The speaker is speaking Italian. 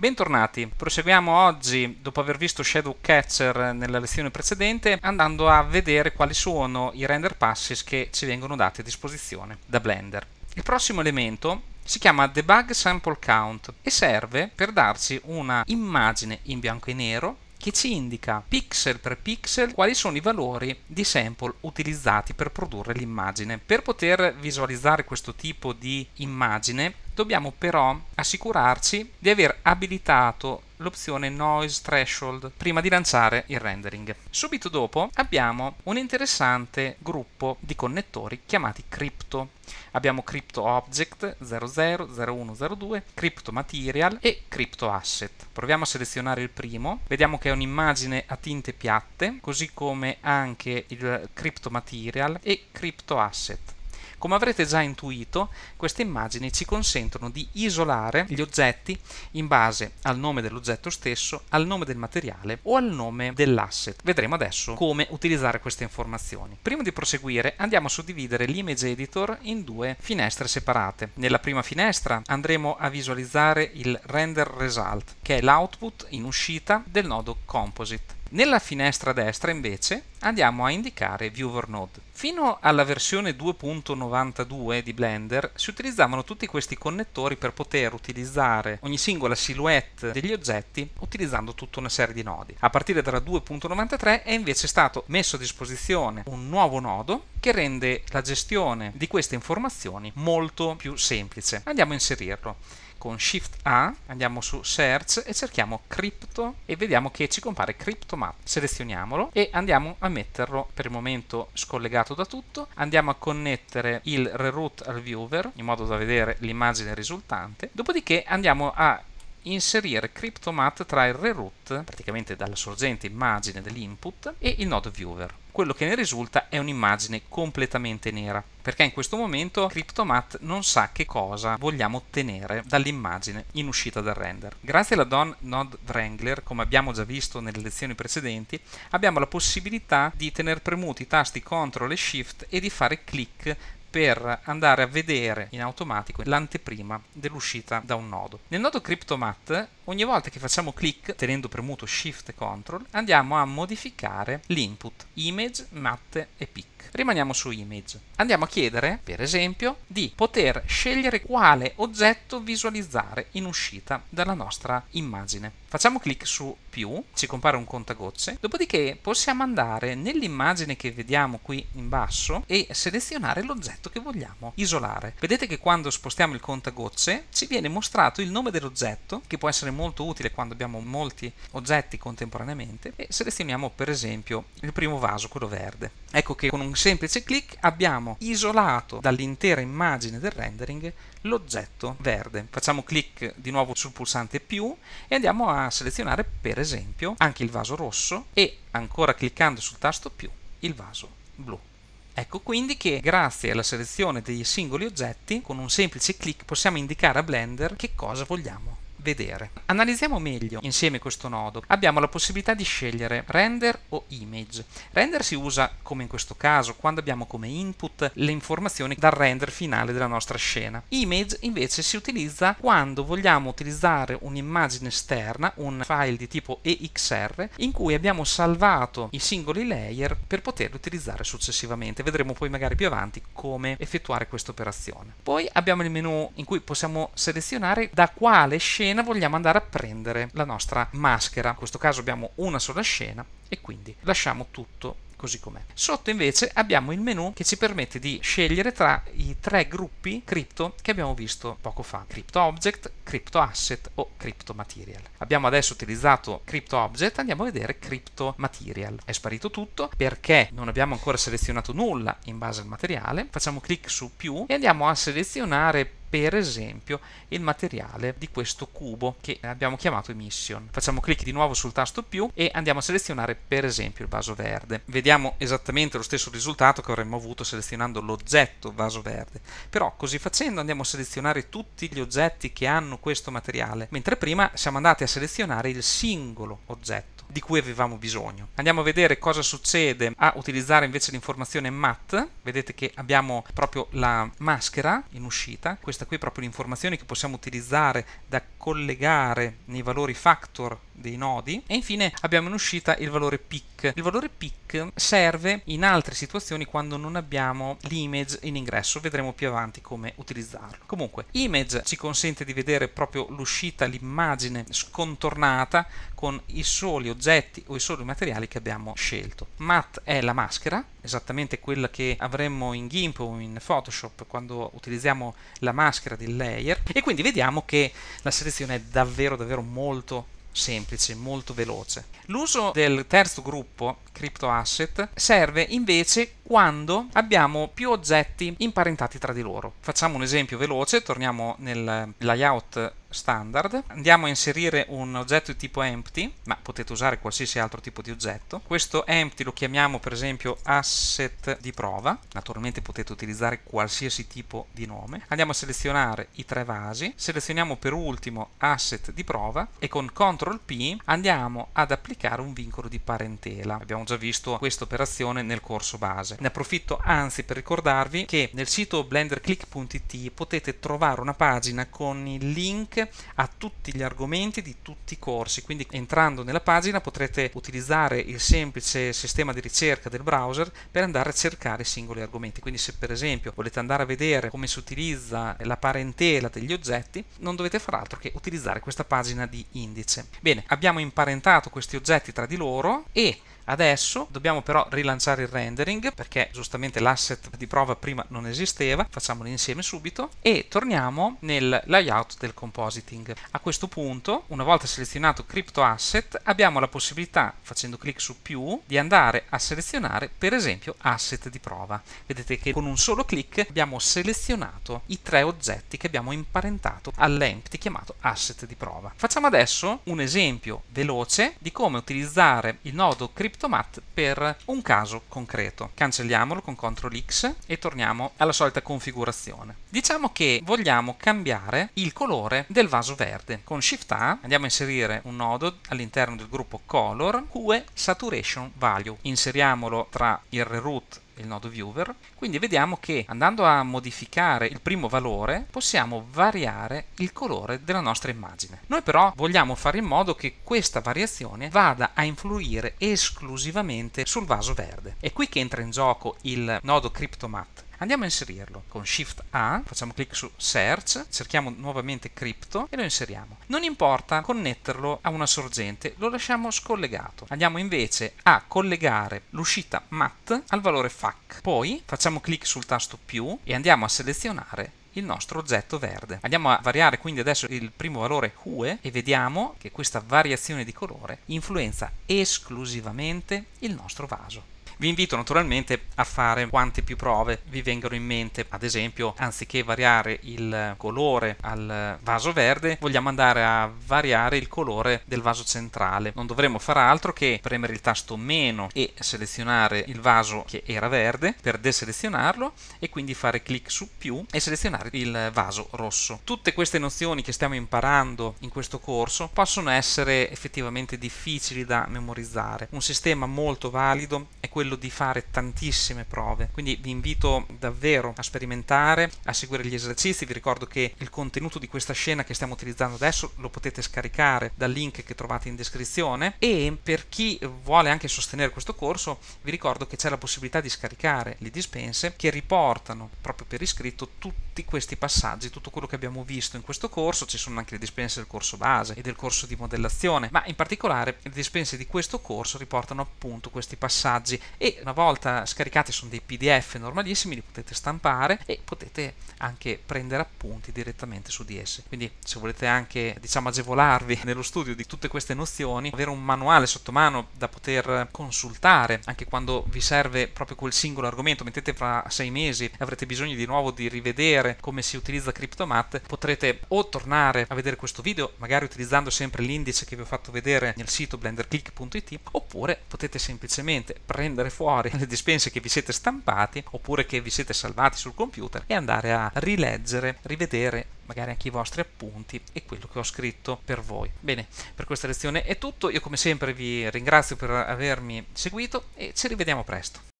Bentornati, proseguiamo oggi dopo aver visto Shadow Catcher nella lezione precedente andando a vedere quali sono i render passes che ci vengono dati a disposizione da Blender. Il prossimo elemento si chiama Debug Sample Count e serve per darci una immagine in bianco e nero che ci indica pixel per pixel quali sono i valori di sample utilizzati per produrre l'immagine. Per poter visualizzare questo tipo di immagine dobbiamo però assicurarci di aver abilitato l'opzione Noise Threshold prima di lanciare il rendering. Subito dopo abbiamo un interessante gruppo di connettori chiamati Crypto. Abbiamo CryptoObject Object 00, 0102, Crypto e CryptoAsset. Proviamo a selezionare il primo, vediamo che è un'immagine a tinte piatte, così come anche il CryptoMaterial e CryptoAsset. Come avrete già intuito, queste immagini ci consentono di isolare gli oggetti in base al nome dell'oggetto stesso, al nome del materiale o al nome dell'asset. Vedremo adesso come utilizzare queste informazioni. Prima di proseguire andiamo a suddividere l'image editor in due finestre separate. Nella prima finestra andremo a visualizzare il render result, che è l'output in uscita del nodo composite. Nella finestra destra invece andiamo a indicare Viewer Node. Fino alla versione 2.92 di Blender si utilizzavano tutti questi connettori per poter utilizzare ogni singola silhouette degli oggetti utilizzando tutta una serie di nodi. A partire dalla 2.93 è invece stato messo a disposizione un nuovo nodo che rende la gestione di queste informazioni molto più semplice. Andiamo a inserirlo con Shift A andiamo su Search e cerchiamo Crypto e vediamo che ci compare CryptoMap. Selezioniamolo e andiamo a metterlo per il momento scollegato da tutto. Andiamo a connettere il reroute al viewer in modo da vedere l'immagine risultante. Dopodiché andiamo a inserire CryptoMat tra il reroute, praticamente dalla sorgente immagine dell'input, e il nodo viewer quello che ne risulta è un'immagine completamente nera, perché in questo momento CryptoMat non sa che cosa vogliamo ottenere dall'immagine in uscita dal render. Grazie alla Don Node Wrangler, come abbiamo già visto nelle lezioni precedenti, abbiamo la possibilità di tenere premuti i tasti CTRL e SHIFT e di fare clic per andare a vedere in automatico l'anteprima dell'uscita da un nodo. Nel nodo CryptoMat ogni volta che facciamo clic tenendo premuto Shift e Ctrl andiamo a modificare l'input image, matte e pic. Rimaniamo su image. Andiamo a chiedere, per esempio, di poter scegliere quale oggetto visualizzare in uscita dalla nostra immagine. Facciamo clic su più, ci compare un contagocce, dopodiché possiamo andare nell'immagine che vediamo qui in basso e selezionare l'oggetto che vogliamo isolare. Vedete che quando spostiamo il contagocce ci viene mostrato il nome dell'oggetto, che può essere molto utile quando abbiamo molti oggetti contemporaneamente, e selezioniamo per esempio il primo vaso, quello verde. Ecco che con un semplice clic abbiamo isolato dall'intera immagine del rendering l'oggetto verde. Facciamo clic di nuovo sul pulsante più e andiamo a selezionare per esempio anche il vaso rosso e ancora cliccando sul tasto più il vaso blu. Ecco quindi che grazie alla selezione dei singoli oggetti con un semplice clic possiamo indicare a Blender che cosa vogliamo vedere. Analizziamo meglio insieme questo nodo. Abbiamo la possibilità di scegliere render o image. Render si usa, come in questo caso, quando abbiamo come input le informazioni dal render finale della nostra scena. Image invece si utilizza quando vogliamo utilizzare un'immagine esterna, un file di tipo EXR, in cui abbiamo salvato i singoli layer per poterli utilizzare successivamente. Vedremo poi magari più avanti come effettuare questa operazione. Poi abbiamo il menu in cui possiamo selezionare da quale scena scena vogliamo andare a prendere la nostra maschera. In questo caso abbiamo una sola scena e quindi lasciamo tutto così com'è. Sotto invece abbiamo il menu che ci permette di scegliere tra i tre gruppi cripto che abbiamo visto poco fa, crypto object, crypto asset o crypto material. Abbiamo adesso utilizzato crypto object, andiamo a vedere crypto material. È sparito tutto perché non abbiamo ancora selezionato nulla in base al materiale. Facciamo clic su più e andiamo a selezionare per esempio il materiale di questo cubo che abbiamo chiamato emission. Facciamo clic di nuovo sul tasto più e andiamo a selezionare per esempio il vaso verde. Vediamo esattamente lo stesso risultato che avremmo avuto selezionando l'oggetto vaso verde, però così facendo andiamo a selezionare tutti gli oggetti che hanno questo materiale, mentre prima siamo andati a selezionare il singolo oggetto di cui avevamo bisogno. Andiamo a vedere cosa succede a utilizzare invece l'informazione MAT. Vedete che abbiamo proprio la maschera in uscita. Questa qui è proprio l'informazione che possiamo utilizzare da collegare nei valori factor dei nodi e infine abbiamo in uscita il valore pic. Il valore pic serve in altre situazioni quando non abbiamo l'image in ingresso, vedremo più avanti come utilizzarlo. Comunque, image ci consente di vedere proprio l'uscita, l'immagine scontornata con i soli oggetti o i soli materiali che abbiamo scelto. Mat è la maschera, esattamente quella che avremmo in GIMP o in Photoshop quando utilizziamo la maschera del layer e quindi vediamo che la selezione è davvero davvero molto semplice, molto veloce. L'uso del terzo gruppo, crypto asset, serve invece quando abbiamo più oggetti imparentati tra di loro. Facciamo un esempio veloce, torniamo nel layout standard, andiamo a inserire un oggetto di tipo empty, ma potete usare qualsiasi altro tipo di oggetto. Questo empty lo chiamiamo per esempio asset di prova, naturalmente potete utilizzare qualsiasi tipo di nome. Andiamo a selezionare i tre vasi, selezioniamo per ultimo asset di prova e con CTRL P andiamo ad applicare un vincolo di parentela. Abbiamo già visto questa operazione nel corso base. Ne approfitto anzi per ricordarvi che nel sito blenderclick.it potete trovare una pagina con i link a tutti gli argomenti di tutti i corsi, quindi entrando nella pagina potrete utilizzare il semplice sistema di ricerca del browser per andare a cercare i singoli argomenti, quindi se per esempio volete andare a vedere come si utilizza la parentela degli oggetti, non dovete far altro che utilizzare questa pagina di indice. Bene, abbiamo imparentato questi oggetti tra di loro e Adesso dobbiamo però rilanciare il rendering perché giustamente l'asset di prova prima non esisteva, facciamolo insieme subito e torniamo nel layout del composto depositing. A questo punto, una volta selezionato crypto asset, abbiamo la possibilità, facendo clic su più, di andare a selezionare per esempio asset di prova. Vedete che con un solo clic abbiamo selezionato i tre oggetti che abbiamo imparentato all'empty chiamato asset di prova. Facciamo adesso un esempio veloce di come utilizzare il nodo CryptoMat per un caso concreto. Cancelliamolo con CTRL X e torniamo alla solita configurazione. Diciamo che vogliamo cambiare il colore del del vaso verde. Con Shift A andiamo a inserire un nodo all'interno del gruppo Color QE Saturation Value. Inseriamolo tra il reroute il nodo viewer, quindi vediamo che andando a modificare il primo valore possiamo variare il colore della nostra immagine. Noi però vogliamo fare in modo che questa variazione vada a influire esclusivamente sul vaso verde. È qui che entra in gioco il nodo CryptoMat Andiamo a inserirlo con Shift A, facciamo clic su Search, cerchiamo nuovamente Crypto e lo inseriamo. Non importa connetterlo a una sorgente, lo lasciamo scollegato. Andiamo invece a collegare l'uscita MAT al valore FAC. Poi facciamo clic sul tasto più e andiamo a selezionare il nostro oggetto verde. Andiamo a variare quindi adesso il primo valore UE e vediamo che questa variazione di colore influenza esclusivamente il nostro vaso. Vi invito naturalmente a fare quante più prove vi vengano in mente, ad esempio anziché variare il colore al vaso verde, vogliamo andare a variare il colore del vaso centrale. Non dovremo fare altro che premere il tasto meno e selezionare il vaso che era verde per deselezionarlo e quindi fare clic su più e selezionare il vaso rosso. Tutte queste nozioni che stiamo imparando in questo corso possono essere effettivamente difficili da memorizzare. Un sistema molto valido è quello quello di fare tantissime prove, quindi vi invito davvero a sperimentare, a seguire gli esercizi, vi ricordo che il contenuto di questa scena che stiamo utilizzando adesso lo potete scaricare dal link che trovate in descrizione e per chi vuole anche sostenere questo corso vi ricordo che c'è la possibilità di scaricare le dispense che riportano proprio per iscritto tutti questi passaggi, tutto quello che abbiamo visto in questo corso, ci sono anche le dispense del corso base e del corso di modellazione, ma in particolare le dispense di questo corso riportano appunto questi passaggi e una volta scaricati sono dei PDF normalissimi, li potete stampare e potete anche prendere appunti direttamente su di essi. Quindi se volete anche diciamo agevolarvi nello studio di tutte queste nozioni, avere un manuale sotto mano da poter consultare anche quando vi serve proprio quel singolo argomento, mettete fra sei mesi avrete bisogno di nuovo di rivedere come si utilizza CryptoMat, potrete o tornare a vedere questo video, magari utilizzando sempre l'indice che vi ho fatto vedere nel sito blenderclick.it, oppure potete semplicemente prendere prendere fuori le dispense che vi siete stampati oppure che vi siete salvati sul computer e andare a rileggere, rivedere magari anche i vostri appunti e quello che ho scritto per voi. Bene, per questa lezione è tutto, io come sempre vi ringrazio per avermi seguito e ci rivediamo presto.